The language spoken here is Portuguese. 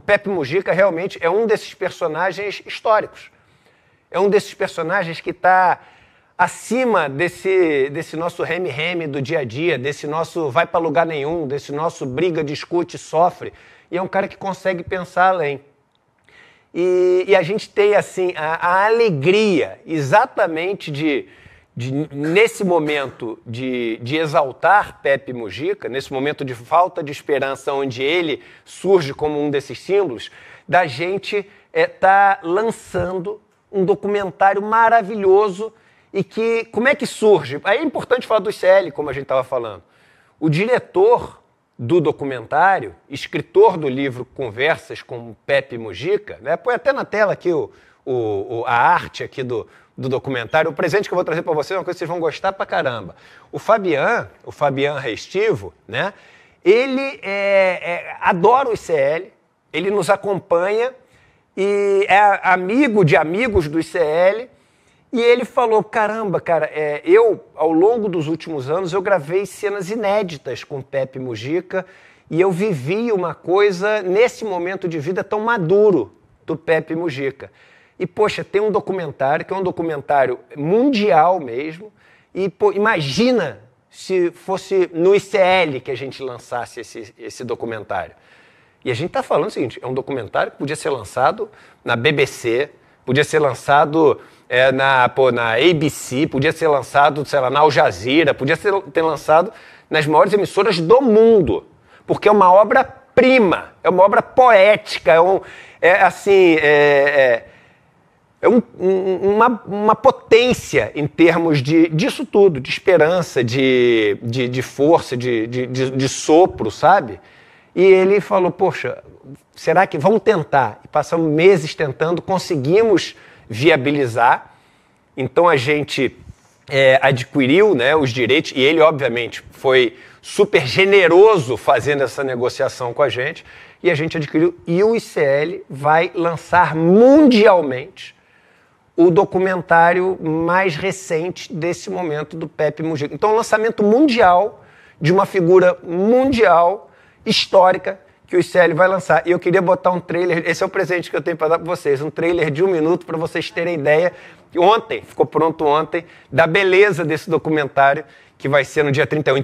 o Pepe Mujica realmente é um desses personagens históricos. É um desses personagens que está acima desse, desse nosso reme-reme do dia a dia, desse nosso vai para lugar nenhum, desse nosso briga, discute, sofre. E é um cara que consegue pensar além. E, e a gente tem, assim, a, a alegria exatamente de de, nesse momento de, de exaltar Pepe Mujica, nesse momento de falta de esperança, onde ele surge como um desses símbolos, da gente está eh, é, lançando um documentário maravilhoso e que como é que surge? Aí é importante falar do CL, como a gente estava falando. O diretor do documentário, escritor do livro Conversas com Pepe Mujica, né? põe até na tela aqui o, o, o, a arte aqui do, do documentário. O presente que eu vou trazer para vocês é uma coisa que vocês vão gostar pra caramba. O Fabian, o Fabian Restivo, né? Ele é, é, adora o ICL, ele nos acompanha e é amigo de amigos do ICL. E ele falou: caramba, cara, é, eu, ao longo dos últimos anos, eu gravei cenas inéditas com Pepe Mujica e eu vivi uma coisa nesse momento de vida tão maduro do Pepe Mujica. E, poxa, tem um documentário, que é um documentário mundial mesmo. E, pô, imagina se fosse no ICL que a gente lançasse esse, esse documentário. E a gente está falando o seguinte: é um documentário que podia ser lançado na BBC, podia ser lançado é, na, pô, na ABC, podia ser lançado, sei lá, na Al Jazeera, podia ser ter lançado nas maiores emissoras do mundo, porque é uma obra-prima, é uma obra poética, é, um, é assim. É, é é um, um, uma, uma potência em termos de, disso tudo, de esperança, de, de, de força, de, de, de, de sopro, sabe? E ele falou: Poxa, será que vamos tentar? E passamos meses tentando, conseguimos viabilizar. Então a gente é, adquiriu né, os direitos, e ele, obviamente, foi super generoso fazendo essa negociação com a gente. E a gente adquiriu, e o ICL vai lançar mundialmente o documentário mais recente desse momento do Pepe Mujica. Então, o é lançamento mundial de uma figura mundial, histórica, que o ICL vai lançar. E eu queria botar um trailer, esse é o presente que eu tenho para dar para vocês, um trailer de um minuto para vocês terem ideia. Ontem, ficou pronto ontem, da beleza desse documentário que vai ser no dia 31.